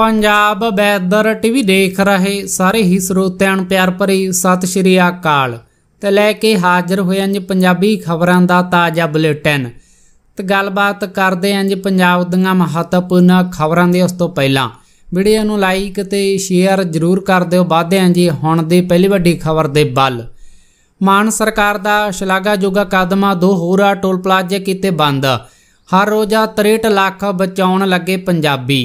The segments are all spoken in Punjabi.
ਪੰਜਾਬ ਵੈਦਰ ਟੀਵੀ ਦੇਖ ਰਹੇ ਸਾਰੇ ਹੀ ਸਰੋਤਿਆਂ ਨੂੰ ਪਿਆਰ ਭਰੀ ਸਤਿ ਸ਼੍ਰੀ ਅਕਾਲ ਤੇ ਲੈ ਕੇ ਹਾਜ਼ਰ ਹੋਏ ਅੰਜ ਪੰਜਾਬੀ ਖਬਰਾਂ ਦਾ ਤਾਜ਼ਾ ਬੁਲੇਟਿਨ ਤੇ ਗੱਲਬਾਤ ਕਰਦੇ ਅੰਜ ਪੰਜਾਬ ਦੀਆਂ ਮਹੱਤਵਪੂਰਨ ਖਬਰਾਂ ਦੇ ਉਸ ਤੋਂ ਪਹਿਲਾਂ ਵੀਡੀਓ ਨੂੰ ਲਾਈਕ ਤੇ ਸ਼ੇਅਰ ਜ਼ਰੂਰ ਕਰ ਦਿਓ ਬਾਦਿਆਂ ਜੀ ਹੁਣ ਦੀ ਪਹਿਲੀ ਵੱਡੀ ਖਬਰ ਦੇ ਵੱਲ ਮਾਨ ਸਰਕਾਰ ਦਾ ਸ਼ਲਾਘਾਯੋਗ ਕਦਮਾ ਦੋ ਹੋਰਾ ਟੋਲ ਪਲਾਜ਼ੇ ਕੀਤੇ ਬੰਦ ਹਰ ਰੋਜ਼ਾ 63 ਲੱਖ ਬਚਾਉਣ ਲੱਗੇ ਪੰਜਾਬੀ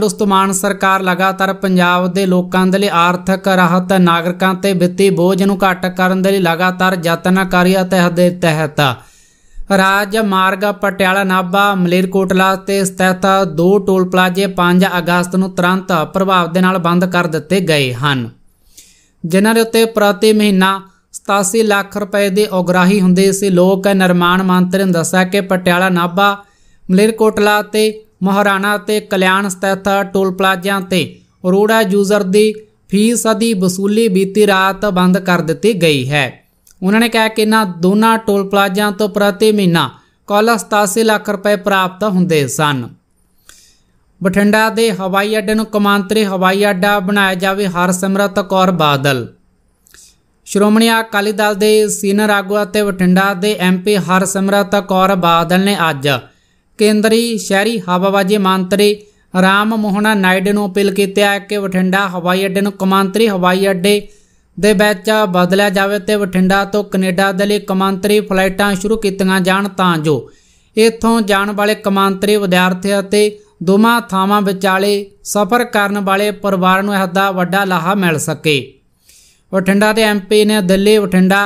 ਦੋਸਤੋ ਮਾਨ ਸਰਕਾਰ ਲਗਾਤਾਰ ਪੰਜਾਬ ਦੇ ਲੋਕਾਂ ਦੇ ਲਈ ਆਰਥਿਕ ਰਾਹਤ ਨਾਗਰਿਕਾਂ ਤੇ ਵਿੱਤੀ ਬੋਝ ਨੂੰ ਘਟ ਕਰਨ ਦੇ ਲਈ ਲਗਾਤਾਰ ਯਤਨ ਕਰ ਰਹੀ ਹੈ ਦੇ ਤਹਿਤ ਰਾਜ ਮਾਰਗ ਪਟਿਆਲਾ ਨਾਭਾ ਮਲੇਰਕੋਟਲਾ ਤੇ ਸਥਿਤ ਦੋ ਟੋਲ ਪਲਾਜ਼ੇ 5 ਅਗਸਤ ਨੂੰ ਤੁਰੰਤ ਪ੍ਰਭਾਵ ਦੇ ਨਾਲ ਬੰਦ ਕਰ ਦਿੱਤੇ ਗਏ ਹਨ ਜਿਨ੍ਹਾਂ ਦੇ ਉੱਤੇ ਪ੍ਰਤੀ ਮਹੀਨਾ 87 ਲੱਖ ਰੁਪਏ ਦੀ ਉਗਰਾਹੀ ਹੁੰਦੀ ਸੀ ਲੋਕ ਨਿਰਮਾਣ ਮੰਤਰੀ ਨੇ ਦੱਸਿਆ ਕਿ ਪਟਿਆਲਾ ਨਾਭਾ ਮਲੇਰਕੋਟਲਾ ਤੇ ਮਹਾਰਾਣਾ ਤੇ ਕਲਿਆਣ ਸਥਿਤ ਟੋਲ ਪਲਾਜ਼ਾ ਤੇ ਰੋੜਾ ਯੂਜ਼ਰ ਦੀ ਫੀਸ ਦੀ ਵਸੂਲੀ ਬੀਤੀ ਰਾਤ ਬੰਦ ਕਰ ਦਿੱਤੀ ਗਈ ਹੈ ਉਹਨਾਂ ਨੇ ਕਿਹਾ ਕਿ ਇਹਨਾਂ ਦੋਨਾਂ ਟੋਲ ਪਲਾਜ਼ਾ ਤੋਂ ਪ੍ਰਤੀ ਮਹੀਨਾ ਕੁੱਲ 87 ਲੱਖ ਰੁਪਏ ਪ੍ਰਾਪਤ ਹੁੰਦੇ ਸਨ ਬਠਿੰਡਾ ਦੇ ਹਵਾਈ ਅੱਡੇ ਨੂੰ ਕਮਾਂਤਰੀ ਹਵਾਈ ਅੱਡਾ ਬਣਾਇਆ ਜਾਵੇ ਹਰਸਿਮਰਤ ਕੌਰ ਬਾਦਲ ਸ਼੍ਰੋਮਣੀ ਅਕਾਲੀ ਦਲ ਦੇ ਸੀਨੀਅਰ ਆਗੂ ਅਤੇ ਬਠਿੰਡਾ ਦੇ ਐਮਪੀ ਹਰਸਿਮਰਤ ਕੌਰ ਬਾਦਲ ਨੇ ਅੱਜ ਕੇਂਦਰੀ ਸ਼ਹਿਰੀ ਹਵਾਬਾਜੀ ਮੰਤਰੀ ਰਾਮ ਮੋਹਨ ਨਾਇਡੂ ਨੂੰ ਅਪੀਲ ਕੀਤੀ ਹੈ ਕਿ ਬਠਿੰਡਾ ਹਵਾਈ ਅੱਡੇ ਨੂੰ ਕਮਾਂਤਰੀ ਹਵਾਈ ਅੱਡੇ ਦੇ ਵਿੱਚ ਬਦਲਿਆ ਜਾਵੇ ਤੇ ਬਠਿੰਡਾ ਤੋਂ ਕੈਨੇਡਾ ਦੇ ਲਈ ਕਮਾਂਤਰੀ ਫਲਾਈਟਾਂ ਸ਼ੁਰੂ ਕੀਤੀਆਂ ਜਾਣ ਤਾਂ ਜੋ ਇੱਥੋਂ ਜਾਣ ਵਾਲੇ ਕਮਾਂਤਰੀ ਵਿਦਿਆਰਥੀ ਅਤੇ ਦੋਮਾ ਥਾਵਾਂ ਵਿਚਾਲੇ ਸਫ਼ਰ ਕਰਨ ਵਾਲੇ ਪਰਿਵਾਰ ਨੂੰ ਇਹਦਾ ਵੱਡਾ ਲਾਹਾ ਮਿਲ ਸਕੇ ਬਠਿੰਡਾ ਦੇ ਐਮਪੀ ਨੇ Delhi Bathinda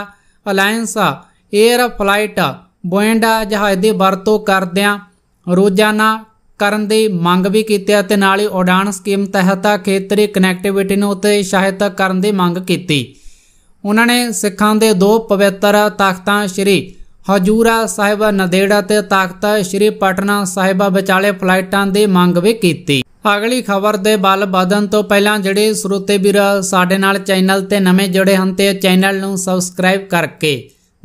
alliance air flight ਬੋਇੰਡਾ ਜਹਾਜ਼ ਦੀ ਵਰਤੋਂ ਕਰਦਿਆਂ ਰੋਜ਼ਾਨਾ ਕਰਨ ਦੀ ਮੰਗ ਵੀ ਕੀਤੀ ਅਤੇ ਨਾਲ ਹੀ ਉਡਾਨ ਸਕੀਮ ਤਹਿਤ ਖੇਤਰੀ ਕਨੈਕਟੀਵਿਟੀ ਨੂੰ ਉਤੇ ਸਹਾਇਤਾ ਕਰਨ ਦੀ ਮੰਗ ਕੀਤੀ ਉਹਨਾਂ ਨੇ ਸਿੱਖਾਂ ਦੇ ਦੋ ਪਵਿੱਤਰ ਤਖਤਾਂ ਸ੍ਰੀ ਹਜੂਰਾ ਸਾਹਿਬ ਨਦੇੜਾ ਤੇ ਤਖਤ ਸ੍ਰੀ ਪਟਨਾ ਸਾਹਿਬ ਵਿਚਾਲੇ ਫਲਾਈਟਾਂ ਦੀ ਮੰਗ ਵੀ ਕੀਤੀ ਅਗਲੀ ਖਬਰ ਦੇ ਬਲ ਵਧਣ ਤੋਂ ਪਹਿਲਾਂ ਜਿਹੜੇ ਸਰੋਤੇ ਵੀਰ ਸਾਡੇ ਨਾਲ ਚੈਨਲ ਤੇ ਨਵੇਂ ਜੁੜੇ ਹਨ ਤੇ ਚੈਨਲ ਨੂੰ ਸਬਸਕ੍ਰਾਈਬ ਕਰਕੇ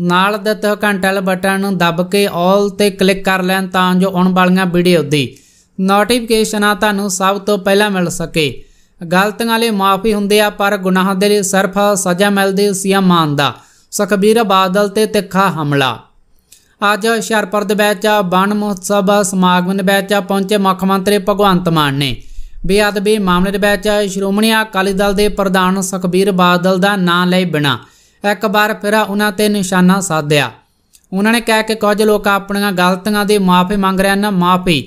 ਨਾਲ ਦਿੱਤੇ ਘੰਟੇ ਵਾਲੇ ਬਟਨ ਨੂੰ ਦਬ ਕੇ 올 ਤੇ ਕਲਿੱਕ ਕਰ ਲੈਣ ਤਾਂ ਜੋ ਆਉਣ ਵਾਲੀਆਂ ਵੀਡੀਓ ਦੀ ਨੋਟੀਫਿਕੇਸ਼ਨਾਂ ਤੁਹਾਨੂੰ ਸਭ ਤੋਂ ਪਹਿਲਾਂ ਮਿਲ ਸਕੇ ਗਲਤੀਆਂ ਲਈ ਮਾਫੀ ਹੁੰਦੀ ਆ ਪਰ ਗੁਨਾਹ ਦੇ ਲਈ ਸਿਰਫ ਸਜ਼ਾ ਮਿਲਦੀ ਸੀ ਮਾਨ ਦਾ ਸੁਖਬੀਰ ਬਾਦਲ ਤੇ ਤਿੱਖਾ ਹਮਲਾ ਅੱਜ ਹਸ਼ਿਆਰਪੁਰ ਦੇ ਵਿੱਚ ਬਣ ਮਹੋਤਸਵ ਸਮਾਗਮ ਦੇ ਵਿੱਚ ਪਹੁੰਚੇ ਮੁੱਖ ਮੰਤਰੀ ਭਗਵੰਤ ਮਾਨ ਨੇ ਬੇਅਦਬੀ ਮਾਮਲੇ ਦੇ ਵਿੱਚ ਸ਼੍ਰੋਮਣੀ ਅਕਾਲੀ ਦਲ ਦੇ ਪ੍ਰਧਾਨ ਸੁਖਬੀਰ ਬਾਦਲ ਦਾ ਨਾਂ ਲਏ ਬਿਨਾ ਇੱਕ ਵਾਰ ਫਿਰ ਉਹਨਾਂ ਤੇ ਨਿਸ਼ਾਨਾ ਸਾਧਿਆ ਉਹਨਾਂ ਨੇ ਕਹਿ ਕੇ ਕੁਝ ਲੋਕ ਆਪਣੀਆਂ ਗਲਤੀਆਂ ਦੀ ਮਾਫੀ ਮੰਗ ਰਹੇ ਹਨ ਮਾਫੀ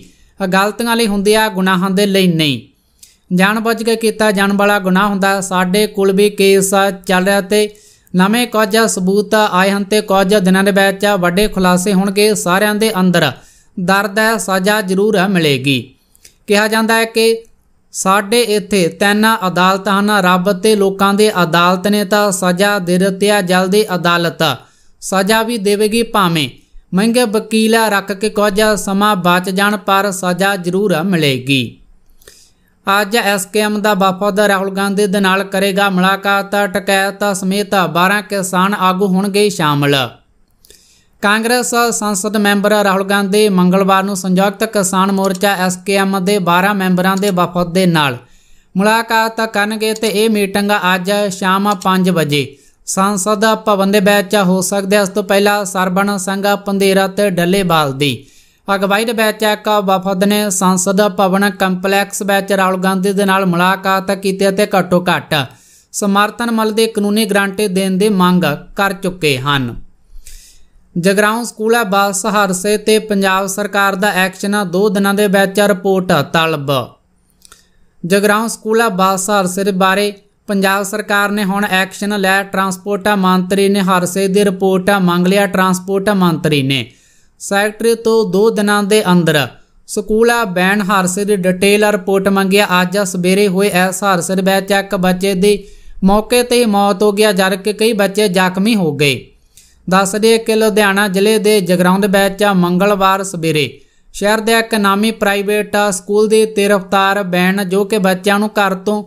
ਗਲਤੀਆਂ ਲਈ ਹੁੰਦੀ ਆ ਗੁਨਾਹਾਂ ਦੇ ਲਈ ਨਹੀਂ ਜਾਣਬੁੱਝ ਕੇ ਕੀਤਾ ਜਾਣ ਵਾਲਾ ਗੁਨਾਹ ਹੁੰਦਾ ਸਾਡੇ ਕੋਲ ਵੀ ਕੇਸ ਚੱਲ ਰਿਹਾ ਤੇ ਨਵੇਂ ਕੁਝ ਸਬੂਤ ਆਏ ਹਨ ਤੇ ਕੁਝ ਦਿਨਾਂ ਦੇ ਵਿੱਚ ਵੱਡੇ ਖੁਲਾਸੇ ਹੋਣਗੇ ਸਾਰਿਆਂ ਦੇ ਅੰਦਰ ਦਰਦ ਹੈ ਸਜ਼ਾ ਜ਼ਰੂਰ ਮਿਲੇਗੀ ਕਿਹਾ ਜਾਂਦਾ ਹੈ ਕਿ ਸਾਡੇ ਇੱਥੇ ਤੈਨਾ ਅਦਾਲਤ ਹਨ ਰੱਬ ਤੇ ਲੋਕਾਂ ਦੇ ਅਦਾਲਤ ਨੇ ਤਾਂ ਸਜ਼ਾ ਦੇ ਰਤਿਆ ਜਲਦੀ ਅਦਾਲਤ ਸਜ਼ਾ ਵੀ ਦੇਵੇਗੀ ਭਾਵੇਂ ਮਹਿੰਗੇ ਵਕੀਲਾ ਰੱਖ ਕੇ ਕੁਝ ਸਮਾਂ ਬਚ ਜਾਣ ਪਰ ਸਜ਼ਾ ਜ਼ਰੂਰ ਮਿਲੇਗੀ ਅੱਜ ਐਸਕੇਐਮ ਦਾ ਵਫਦ ਰਾਹੁਲ ਗਾਂਧੀ ਦੇ ਨਾਲ ਕਰੇਗਾ ਮੁਲਾਕਾਤ ਟਕੈਤ ਸਮੇਤ 12 ਕਿਸਾਨ ਆਗੂ ਹੋਣਗੇ ਸ਼ਾਮਲ ਕਾਂਗਰਸ ਸੰਸਦ ਮੈਂਬਰ ਰਾਹੁਲ ਗਾਂਧੀ ਮੰਗਲਵਾਰ ਨੂੰ ਸੰਯੁਕਤ ਕਿਸਾਨ ਮੋਰਚਾ ਐਸਕੇਐਮ ਦੇ 12 ਮੈਂਬਰਾਂ ਦੇ ਵਫਦ ਦੇ ਨਾਲ ਮੁਲਾਕਾਤ ਕਰਨਗੇ ਤੇ ਇਹ ਮੀਟਿੰਗ ਅੱਜ ਸ਼ਾਮ 5 ਵਜੇ ਸੰਸਦ ਭਵਨ ਦੇ ਵਿੱਚ ਹੋ ਸਕਦੀ ਹੈ ਇਸ ਤੋਂ ਪਹਿਲਾਂ ਸਰਬਣ ਸਿੰਘ ਪੰਦੇਰਾ ਤੇ ਡੱਲੇਵਾਲ ਦੀ ਅਗਵਾਈ ਦੇ ਵਿੱਚ ਇੱਕ ਵਫਦ ਨੇ ਸੰਸਦ ਭਵਨ ਕੰਪਲੈਕਸ ਵਿੱਚ ਰਾਹੁਲ ਗਾਂਧੀ ਦੇ ਨਾਲ ਮੁਲਾਕਾਤ ਕੀਤੀ ਅਤੇ ਘੱਟੋ ਘੱਟ ਸਮਰਥਨ ਮਲ ਦੇ ਕਾਨੂੰਨੀ ਗਰੰਟੀ ਦੇਣ ਦੀ ਮੰਗ ਕਰ ਚੁੱਕੇ ਹਨ ਜਗਰਾਉਂ ਸਕੂਲਾ ਬੱਸ ਹਰਸੇ ਤੇ ਪੰਜਾਬ ਸਰਕਾਰ ਦਾ ਐਕਸ਼ਨ ਦੋ ਦਿਨਾਂ ਦੇ ਵਿੱਚ ਰਿਪੋਰਟ ਤਲਬ ਜਗਰਾਉਂ ਸਕੂਲਾ ਬੱਸ ਹਰਸੇ ਦੇ ਬਾਰੇ ਪੰਜਾਬ ਸਰਕਾਰ ਨੇ ਹੁਣ ਐਕਸ਼ਨ ਲੈ ਟਰਾਂਸਪੋਰਟ ਮੰਤਰੀ ਨੇ ਹਰਸੇ ਦੀ ਰਿਪੋਰਟ ਮੰਗ ਲਿਆ ਟਰਾਂਸਪੋਰਟ ਮੰਤਰੀ ਨੇ ਸੈਕਟਰੀ ਤੋਂ ਦੋ ਦਿਨਾਂ ਦੇ ਅੰਦਰ ਸਕੂਲਾ ਬੈਨ ਹਰਸੇ ਦੀ ਡਿਟੇਲ ਰਿਪੋਰਟ ਮੰਗਿਆ ਅੱਜ ਸਵੇਰੇ ਹੋਏ ਹਰਸੇ ਦੇ ਵਿੱਚ ਇੱਕ ਬੱਚੇ ਦੀ ਮੌਕੇ ਤੇ ਹੀ ਮੌਤ ਹੋ ਗਿਆ ਜਦ ਕਿ ਕਈ ਬੱਚੇ ਜ਼ਖਮੀ ਹੋ ਗਏ ਦੱਸ ਦਈਏ ਕਿ ਲੁਧਿਆਣਾ ਜ਼ਿਲ੍ਹੇ ਦੇ ਜਗਰਾਉਂਦ ਵਿੱਚ ਮੰਗਲਵਾਰ ਸਵੇਰੇ ਸ਼ਹਿਰ ਦੇ ਇੱਕ ਨਾਮੀ ਪ੍ਰਾਈਵੇਟ ਸਕੂਲ ਦੇ ਤੇਰਫਤਾਰ ਬੈਨ ਜੋ ਕਿ ਬੱਚਿਆਂ ਨੂੰ ਘਰ ਤੋਂ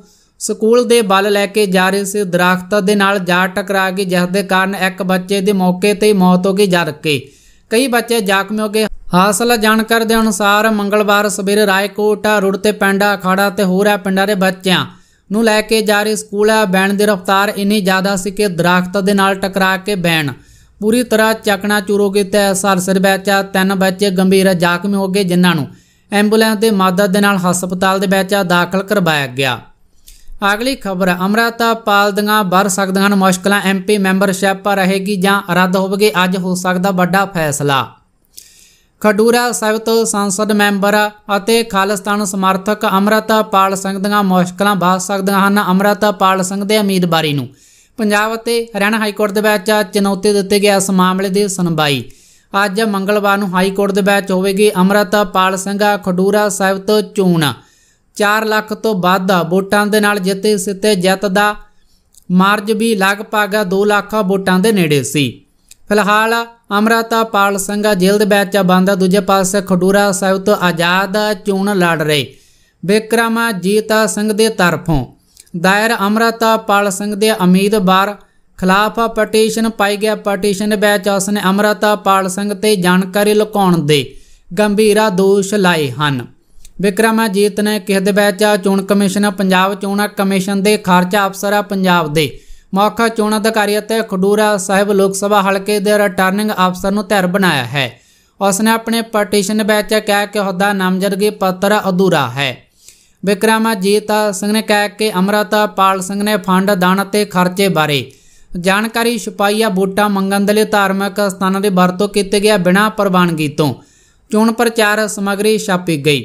ਸਕੂਲ ਦੇ ਵੱਲ ਲੈ ਕੇ ਜਾ ਰਹੇ ਸੀ ਦਰਖਤ ਦੇ ਨਾਲ ਜਾ ਟਕਰਾ ਕੇ ਜਿਸ ਦੇ ਕਾਰਨ ਇੱਕ ਬੱਚੇ ਦੀ ਮੌਕੇ ਤੇ ਹੀ ਮੌਤ ਹੋ ਗਈ ਜਦ ਕਿ ਕਈ ਬੱਚੇ ਜ਼ਖਮੀ ਹੋ ਗਏ ਹਾਸਲ ਜਾਣਕਾਰੀ ਦੇ ਅਨੁਸਾਰ ਮੰਗਲਵਾਰ ਸਵੇਰੇ ਰਾਏਕੋਟ ਰੋਡ ਤੇ ਪਿੰਡ ਅਖਾੜਾ ਤੇ ਹੋਰ ਹੈ ਪਿੰਡਾਂ ਦੇ ਬੱਚਿਆਂ ਨੂੰ ਲੈ ਕੇ ਜਾ ਰਹੇ ਸਕੂਲ ਬੈਨ ਦੀ ਰਫ਼ਤਾਰ ਇੰਨੀ ਜ਼ਿਆਦਾ ਸੀ ਕਿ ਦਰਖਤ ਦੇ ਨਾਲ ਟਕਰਾ ਕੇ ਬੈਨ ਪੂਰੀ ਤਰ੍ਹਾਂ ਚੱਕਣਾ ਚੂਰੋ ਕੀਤਾ ਸਰਸਰ ਵਿੱਚ ਤਿੰਨ ਬੱਚੇ ਗੰਭੀਰ ਜ਼ਖਮੀ ਹੋ ਗਏ ਜਿਨ੍ਹਾਂ ਨੂੰ ਐਂਬੂਲੈਂਸ ਦੇ ਮਦਦ ਦੇ ਨਾਲ ਹਸਪਤਾਲ ਦੇ ਵਿੱਚ ਦਾਖਲ ਕਰਵਾਇਆ ਗਿਆ ਅਗਲੀ ਖਬਰ ਅਮਰਤਾ ਪਾਲ ਦੀਆਂ ਬਰ ਸਕਦੀਆਂ ਹਨ ਮੁਸ਼ਕਲਾਂ ਐਮਪੀ ਮੈਂਬਰਸ਼ਿਪ ਰਹੇਗੀ ਜਾਂ ਰੱਦ ਹੋਵੇਗੀ ਅੱਜ ਹੋ ਸਕਦਾ ਵੱਡਾ ਫੈਸਲਾ ਖਡੂਰਾ ਸਾਹਿਬ ਤੋਂ ਸੰਸਦ ਮੈਂਬਰ ਅਤੇ ਖਾਲਸਤਾਨ ਸਮਰਥਕ ਅਮਰਤਾ ਪਾਲ ਸਿੰਘ ਦੀਆਂ ਮੁਸ਼ਕਲਾਂ ਬਾਤ ਸਕਦੀਆਂ ਹਨ ਅਮਰਤਾ ਪਾਲ ਸਿੰਘ ਦੇ ਉਮੀਦਵਾਰੀ ਨੂੰ ਪੰਜਾਬ ਅਤੇ ਹਰਿਆਣਾ ਹਾਈ ਕੋਰਟ ਦੇ ਵਿੱਚ ਚੁਣੌਤੀ ਦਿੱਤੇ ਗਏ ਇਸ ਮਾਮਲੇ ਦੀ ਸੁਣਵਾਈ ਅੱਜ ਮੰਗਲਵਾਰ ਨੂੰ ਹਾਈ ਕੋਰਟ ਦੇ ਵਿੱਚ ਹੋਵੇਗੀ ਅਮਰਤਪਾਲ ਸਿੰਘ ਖਡੂਰਾ ਸਾਹਿਬ ਤੋਂ ਚੋਣ 4 ਲੱਖ ਤੋਂ ਵੱਧ ਵੋਟਾਂ ਦੇ ਨਾਲ ਜਿੱਤੇ ਸਿੱਤੇ ਜਿੱਤ ਦਾ ਮਾਰਜ ਵੀ ਲਗਭਗ 2 ਲੱਖ ਵੋਟਾਂ ਦੇ ਨੇੜੇ ਸੀ ਫਿਲਹਾਲ ਅਮਰਤਪਾਲ ਸਿੰਘ ਜੇਲ੍ਹ ਦੇ ਵਿੱਚ ਬੰਦ ਦੂਜੇ ਪਾਸੇ ਖਡੂਰਾ ਸਾਹਿਬ ਤੋਂ ਆਜ਼ਾਦ ਚੋਣ ਲੜ ਰਹੇ ਜੀਤਾ ਸਿੰਘ ਦੇ ਤਰਫੋਂ ਦਾਇਰ ਅਮਰਤਾ ਪਾਲ ਸਿੰਘ ਦੇ ਉਮੀਦਵਾਰ ਖਿਲਾਫ ਪਟੀਸ਼ਨ ਪਾਈ ਗਿਆ ਪਟੀਸ਼ਨ ਵਿੱਚ ਉਸਨੇ ਅਮਰਤਾ ਪਾਲ ਸਿੰਘ ਤੇ ਜਾਣਕਾਰੀ ਲੁਕਾਉਣ ਦੇ ਗੰਭੀਰਾ ਦੋਸ਼ ਲਾਏ ਹਨ ਵਿਕਰਮਾਜੀਤ ਨੇ ਕਿਸ ਦੇ ਵਿੱਚ ਚੋਣ ਕਮਿਸ਼ਨ ਪੰਜਾਬ ਚੋਣ ਕਮਿਸ਼ਨ ਦੇ ਖਰਚਾ ਅਫਸਰ ਪੰਜਾਬ ਦੇ ਮੁੱਖ ਚੋਣ ਅਧਿਕਾਰੀ ਅਤੇ ਖਡੂਰਾ ਸਾਹਿਬ ਲੋਕ ਸਭਾ ਹਲਕੇ ਦੇ ਰਿਟਰਨਿੰਗ ਅਫਸਰ ਨੂੰ ਧਿਰ ਬਣਾਇਆ ਹੈ ਉਸ ਨੇ ਆਪਣੇ ਪਟੀਸ਼ਨ ਵਿੱਚ ਕਿਹਾ ਕਿ ਉਹਦਾ ਨਾਮਜ਼ਦਗੀ ਪੱਤਰ ਅਧੂਰਾ ਹੈ ਵਿਕਰਮਾਜੀਤ ਸਿੰਘ ਨੇ ਕਹਿ ਕੇ ਅਮਰਤਾ ਪਾਲ ਸਿੰਘ ਨੇ ਫੰਡ ਦਾਨ ਤੇ ਖਰਚੇ ਬਾਰੇ ਜਾਣਕਾਰੀ ਛਪਾਈਆ ਬੋਟਾ ਮੰਗਣ ਦੇ ਲਈ ਧਾਰਮਿਕ ਸਥਾਨਾਂ ਦੇ ਵਰਤੋਂ ਕੀਤੇ ਗਿਆ ਬਿਨਾ ਪ੍ਰਵਾਨਗੀ ਤੋਂ ਚੋਣ ਪ੍ਰਚਾਰ ਸਮਗਰੀ ਛਾਪੀ ਗਈ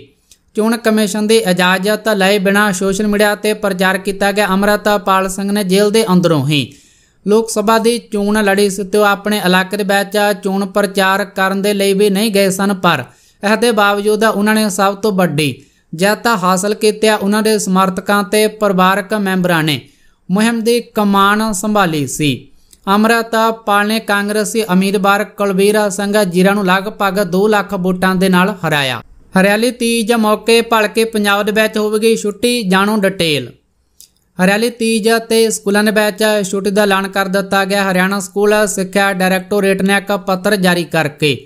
ਚੋਣ ਕਮਿਸ਼ਨ ਦੀ ਇਜਾਜ਼ਤ ਲਏ ਬਿਨਾ ਸੋਸ਼ਲ ਮੀਡੀਆ ਤੇ ਪ੍ਰਚਾਰ ਕੀਤਾ ਗਿਆ ਅਮਰਤਾ ਪਾਲ ਸਿੰਘ ਨੇ ਜੇਲ੍ਹ ਦੇ ਅੰਦਰੋਂ ਹੀ ਲੋਕ ਸਭਾ ਦੀ ਚੋਣ ਲੜੀ ਸਿੱਤੋ ਆਪਣੇ ਇਲਾਕੇ ਦੇ ਵਿੱਚ ਚੋਣ ਪ੍ਰਚਾਰ ਕਰਨ ਦੇ ਲਈ ਵੀ ਨਹੀਂ ਗਏ ਸਨ ਪਰ ਇਹਦੇ ਬਾਵਜੂਦ ਉਹਨਾਂ ਨੇ ਸਭ ਤੋਂ ਵੱਡੀ ਜੈਤਾ ਹਾਸਲ ਕੀਤਾ ਉਹਨਾਂ ਦੇ ਸਮਰਥਕਾਂ ਤੇ ਪਰਿਵਾਰਕ ਮੈਂਬਰਾਂ ਨੇ ਮੁਹਿੰਮ ਦੀ ਕਮਾਨ ਸੰਭਾਲੀ ਸੀ ਅਮਰਤਾ ਪਾਲ ਨੇ ਕਾਂਗਰਸੀ ਉਮੀਦਵਾਰ ਕਲਵੀਰਾ ਸਿੰਘ ਜੀਰਾ ਨੂੰ ਲਗਭਗ 2 ਲੱਖ ਵੋਟਾਂ ਦੇ ਨਾਲ ਹਰਾਇਆ ਹਰਿਆਲੀ ਤੀਜ ਮੌਕੇ ਭਲਕੇ ਪੰਜਾਬ ਦੇ ਵਿੱਚ ਹੋਵੇਗੀ ਛੁੱਟੀ ਜਾਣੋ ਡਿਟੇਲ ਹਰਿਆਲੀ ਤੀਜ ਤੇ ਸਕੂਲਾਂ ਦੇ ਵਿੱਚ ਛੁੱਟੀ ਦਾ ਐਲਾਨ ਕਰ ਦਿੱਤਾ ਗਿਆ ਹਰਿਆਣਾ ਸਕੂਲ ਸਿੱਖਿਆ ਡਾਇਰੈਕਟੋਰੇਟ ਨੇ ਇੱਕ ਪੱਤਰ ਜਾਰੀ ਕਰਕੇ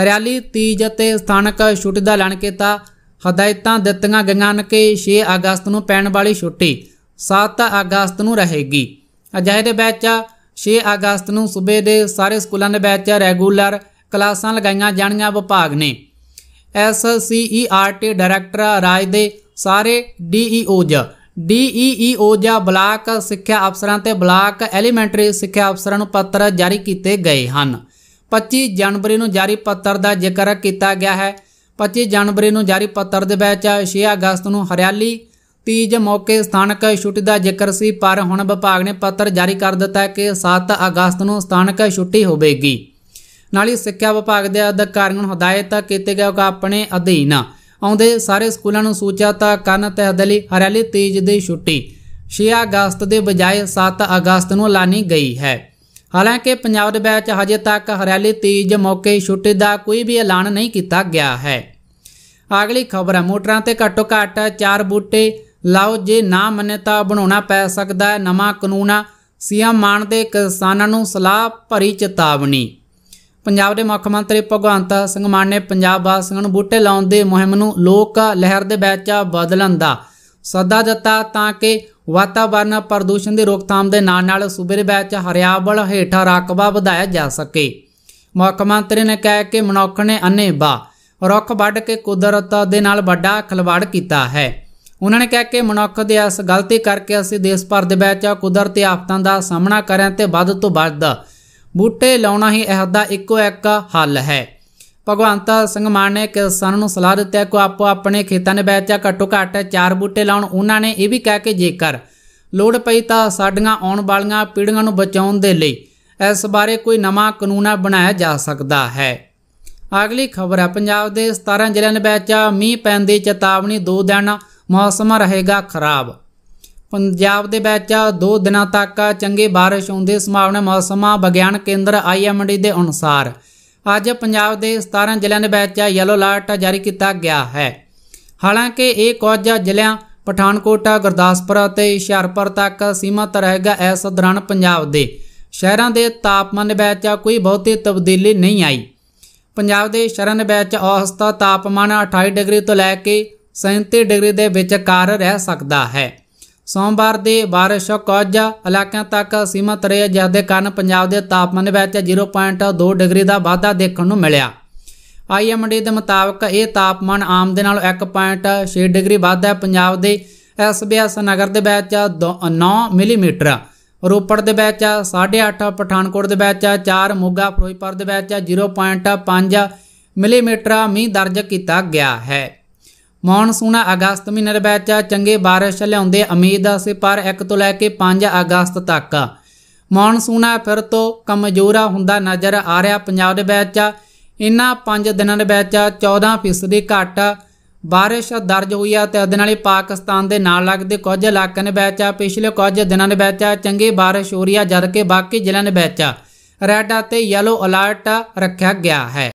ਹਰਿਆਲੀ ਤੀਜ ਤੇ ਸਥਾਨਕ ਛੁੱਟੀ ਦਾ ਐਲਾਨ ਕੀਤਾ ਹਦਾਇਤਾਂ ਦਿੱਤੀਆਂ ਗਈਆਂ ਨੇ ਕਿ 6 ਅਗਸਤ ਨੂੰ ਪੈਣ ਵਾਲੀ ਛੁੱਟੀ 7 ਅਗਸਤ ਨੂੰ ਰਹੇਗੀ ਅਜਿਹੇ ਦੇ ਵਿੱਚ 6 ਅਗਸਤ ਨੂੰ ਸੂਬੇ ਦੇ ਸਾਰੇ ਸਕੂਲਾਂ ਦੇ ਵਿੱਚ ਰੈਗੂਲਰ ਕਲਾਸਾਂ ਲਗਾਈਆਂ ਜਾਣੀਆਂ ਵਿਭਾਗ ਨੇ ਐਸਸੀਈਆਰਟੀ ਡਾਇਰੈਕਟਰ ਰਾਜ ਦੇ ਸਾਰੇ ਡੀਈਓਜ ਡੀਈਈਓਜ ਬਲਾਕ ਸਿੱਖਿਆ ਅਫਸਰਾਂ ਤੇ ਬਲਾਕ ਐਲੀਮੈਂਟਰੀ ਸਿੱਖਿਆ ਅਫਸਰਾਂ ਨੂੰ ਪੱਤਰ ਜਾਰੀ ਕੀਤੇ ਗਏ ਹਨ 25 ਜਨਵਰੀ ਨੂੰ ਜਾਰੀ ਪੱਤਰ ਦਾ ਜ਼ਿਕਰ ਕੀਤਾ ਗਿਆ ਹੈ 25 ਜਨਵਰੀ ਨੂੰ ਜਾਰੀ ਪੱਤਰ ਦੇ ਵਿੱਚ 6 ਅਗਸਤ ਨੂੰ ਹਰਿਆਲੀ ਤੀਜ ਮੌਕੇ ਸਥਾਨਕ ਛੁੱਟੀ ਦਾ ਜ਼ਿਕਰ ਸੀ ਪਰ ਹੁਣ ਵਿਭਾਗ ਨੇ ਪੱਤਰ ਜਾਰੀ ਕਰ ਦਿੱਤਾ ਹੈ ਕਿ 7 ਅਗਸਤ ਨੂੰ ਸਥਾਨਕ ਛੁੱਟੀ ਹੋਵੇਗੀ ਨਾਲ ਹੀ ਸਿੱਖਿਆ ਵਿਭਾਗ ਦੇ ਅਧਿਕਾਰੀਆਂ ਨੂੰ ਹਦਾਇਤ ਕੀਤੀ ਗਈ ਕਿ ਆਪਣੇ ਅਧੀਨ ਆਉਂਦੇ ਸਾਰੇ ਸਕੂਲਾਂ ਨੂੰ ਸੂਚਿਤ ਕਰਨ ਤੇ ਲਈ ਹਰਿਆਲੀ ਤੀਜ ਦੀ ਛੁੱਟੀ 6 ਅਗਸਤ ਦੇ ਬਜਾਏ 7 ਅਗਸਤ ਨੂੰ ਐਲਾਨੀ ਗਈ ਹੈ ਹਾਲਾਂਕਿ ਪੰਜਾਬ ਦੇ ਵਿੱਚ ਹਜੇ ਤੱਕ ਹਰਿਆਲੀ ਤੀਜ ਮੌਕੇ ਛੁੱਟੀ ਦਾ ਕੋਈ ਵੀ ਐਲਾਨ ਨਹੀਂ ਕੀਤਾ ਗਿਆ ਹੈ ਅਗਲੀ ਖਬਰ ਹੈ ਮੋਟਰਾਂ ਤੇ ਘੱਟੋ ਘੱਟ 4 ਬੂਟੇ ਲਾਓ ਜੇ ਨਾ ਮੰਨਤਾ ਬਣਾਉਣਾ ਪੈ ਸਕਦਾ ਹੈ ਨਵਾਂ ਕਾਨੂੰਨ ਸੀਐਮ ਮਾਨ ਦੇ ਕਿਸਾਨਾਂ ਨੂੰ ਸਲਾਹ ਭਰੀ ਚੇਤਾਵਨੀ ਪੰਜਾਬ ਦੇ ਮੁੱਖ ਮੰਤਰੀ ਭਗਵੰਤ ਸਿੰਘ ਮਾਨ ਨੇ ਪੰਜਾਬ ਵਾਸੀਆਂ ਨੂੰ ਬੂਟੇ ਲਾਉਣ ਦੇ ਮੁਹਿੰਮ ਨੂੰ ਲੋਕ ਲਹਿਰ ਦੇ ਵਿੱਚ ਬਦਲਣ ਦਾ ਸੱਦਾ ਦਿੱਤਾ ਤਾਂ ਕਿ ਵਾਤਾਵਰਣ ਪ੍ਰਦੂਸ਼ਣ ਦੀ ਰੋਕਥਾਮ ਦੇ ਨਾਲ ਨਾਲ ਸੂਬੇ ਦੇ ਵਿੱਚ ਹਰਿਆਵਲ ਹੇਠਾ ਰਕਬਾ ਵਧਾਇਆ ਜਾ ਸਕੇ ਮੁੱਖ ਮੰਤਰੀ ਨੇ ਕਿਹਾ ਕਿ ਮਨੁੱਖ ਨੇ ਅਨੇਬਾ ਰੁੱਖ ਵੱਢ ਕੇ ਕੁਦਰਤ ਦੇ ਨਾਲ ਵੱਡਾ ਖਲਵਾੜ ਕੀਤਾ ਹੈ ਉਹਨਾਂ ਨੇ ਕਿਹਾ ਕਿ ਮਨੁੱਖ ਦੇ ਇਸ ਗਲਤੀ ਕਰਕੇ ਅਸੀਂ ਦੇਸ਼ ਭਰ ਦੇ ਵਿੱਚ ਕੁਦਰਤੀ ਆਫਤਾਂ ਦਾ ਸਾਹਮਣਾ ਕਰਿਆ ਤੇ ਵੱਧ ਤੋਂ ਵੱਧ ਬੂਟੇ ਲਾਉਣਾ ਹੀ ਇਹਦਾ ਇੱਕੋ ਇੱਕ ਹੱਲ ਹੈ ਭਗਵੰਤ ਸਿੰਘ ਮਾਨ ਨੇ ਕਿਸਾਨਾਂ ਨੂੰ ਸਲਾਹ ਦਿੱਤੀ ਕਿ ਆਪੋ ਆਪਣੇ ਖੇਤਾਂ ਦੇ ਵਿੱਚ ਘੱਟੋ ਘੱਟ 4 ਬੂਟੇ ਲਾਉਣ ਉਹਨਾਂ ਨੇ ਇਹ ਵੀ ਕਹਿ ਕੇ ਜੇਕਰ ਲੋੜ ਪਈ ਤਾਂ ਸਾਡੀਆਂ ਆਉਣ ਵਾਲੀਆਂ ਪੀੜ੍ਹੀਆਂ ਨੂੰ ਬਚਾਉਣ ਦੇ ਲਈ ਇਸ ਬਾਰੇ ਕੋਈ ਨਵਾਂ ਕਾਨੂੰਨ ਬਣਾਇਆ ਜਾ ਸਕਦਾ ਹੈ ਅਗਲੀ ਖਬਰ ਹੈ ਪੰਜਾਬ ਦੇ 17 ਜ਼ਿਲ੍ਹਿਆਂ ਦੇ ਵਿੱਚ ਮੀਂਹ ਪੈਣ ਦੀ ਚੇਤਾਵਨੀ 2 ਦਿਨ ਮੌਸਮ ਰਹੇਗਾ ਖਰਾਬ ਪੰਜਾਬ ਦੇ ਵਿੱਚ 2 ਦਿਨਾਂ ਤੱਕ ਚੰਗੇ بارش ਹੋਣ ਦੀ ਸੰਭਾਵਨਾ ਮੌਸਮ ਵਿਗਿਆਨ ਕੇਂਦਰ ਆਈਐਮਡੀ ਦੇ ਅਨੁਸਾਰ ਅੱਜ ਪੰਜਾਬ ਦੇ 17 ਜ਼ਿਲ੍ਹਿਆਂ ਦੇ ਵਿੱਚ ਯੈਲੋ ਅਲਰਟ ਜਾਰੀ ਕੀਤਾ ਗਿਆ ਹੈ ਹਾਲਾਂਕਿ ਇਹ ਕੁਝ ਜ਼ਿਲ੍ਹਿਆਂ ਪਠਾਨਕੋਟ ਗੁਰਦਾਸਪੁਰ ਅਤੇ ਹੁਸ਼ਿਆਰਪੁਰ ਤੱਕ ਸੀਮਤ ਰਹੇਗਾ ਇਸ ਦੌਰਾਨ ਪੰਜਾਬ ਦੇ ਸ਼ਹਿਰਾਂ ਦੇ ਤਾਪਮਾਨ ਵਿੱਚ ਕੋਈ ਬਹੁਤੀ ਤਬਦੀਲੀ ਨਹੀਂ ਆਈ ਪੰਜਾਬ ਦੇ ਸ਼ਹਿਰਾਂ ਦੇ ਵਿੱਚ ਔਸਤ ਤਾਪਮਾਨ 28 ਡਿਗਰੀ ਤੋਂ ਲੈ ਕੇ 37 ਡਿਗਰੀ ਦੇ ਵਿਚਕਾਰ ਰਹਿ ਸਕਦਾ ਹੈ ਸੋਮਵਾਰ ਦੀ ਬਾਰਿਸ਼ ਕੁਝ ਇਲਾਕਿਆਂ ਤੱਕ ਸੀਮਤ ਰਹੀ ਜਿਸ ਦੇ ਕਾਰਨ ਪੰਜਾਬ ਦੇ ਤਾਪਮਾਨ ਵਿੱਚ 0.2 ਡਿਗਰੀ ਦਾ ਵਾਧਾ ਦੇਖਣ ਨੂੰ ਮਿਲਿਆ ਆਈਐਮਡੀ ਦੇ ਮੁਤਾਬਕ ਇਹ ਤਾਪਮਾਨ ਆਮ ਦੇ ਨਾਲ 1.6 ਡਿਗਰੀ ਵਾਧਾ ਹੈ ਪੰਜਾਬ ਦੇ ਐਸਬੀਐਸ ਨਗਰ ਦੇ ਵਿੱਚ 9 ਮਿਲੀਮੀਟਰ ਰੋਪੜ ਦੇ ਵਿੱਚ 8.5 ਪਠਾਨਕੋਟ ਦੇ ਵਿੱਚ 4 ਮੋਗਾ ਫਿਰੋਜ਼ਪੁਰ ਦੇ ਵਿੱਚ 0.5 ਮਿਲੀਮੀਟਰ ਮੀਂਹ ਦਰਜ ਕੀਤਾ ਗਿਆ ਹੈ ਮੌਨਸੂਨ ਅਗਸਤ ਮਹੀਨੇ ਦੇ ਵਿੱਚ ਚੰਗੇ بارش ਲਿਆਉਂਦੇ ਉਮੀਦ ਸੀ ਪਰ 1 ਤੋਂ ਲੈ ਕੇ 5 ਅਗਸਤ ਤੱਕ ਮੌਨਸੂਨ ਫਿਰ ਤੋਂ ਕਮਜ਼ੋਰਾ ਹੁੰਦਾ ਨਜ਼ਰ ਆ ਰਿਹਾ ਪੰਜਾਬ ਦੇ ਵਿੱਚ ਇਨ੍ਹਾਂ 5 ਦਿਨਾਂ ਦੇ ਵਿੱਚ 14% ਦੀ ਘਟ بارش ਦਰਜ ਹੋਈ ਹੈ ਤੇ ਉਹਦੇ ਨਾਲੇ ਪਾਕਿਸਤਾਨ ਦੇ ਨਾਲ ਲੱਗਦੇ ਕੁਝ ਇਲਾਕਿਆਂ ਦੇ ਵਿੱਚ ਪਿਛਲੇ ਕੁਝ ਦਿਨਾਂ ਦੇ ਵਿੱਚ ਚੰਗੀ بارش ਹੋ ਰਹੀ ਹੈ ਜਦਕਿ ਬਾਕੀ ਜ਼ਿਲ੍ਹਿਆਂ ਦੇ ਵਿੱਚ ਰੈੱਡ ਅਤੇ ਯੈਲੋ ਅਲਰਟ ਰੱਖਿਆ ਗਿਆ ਹੈ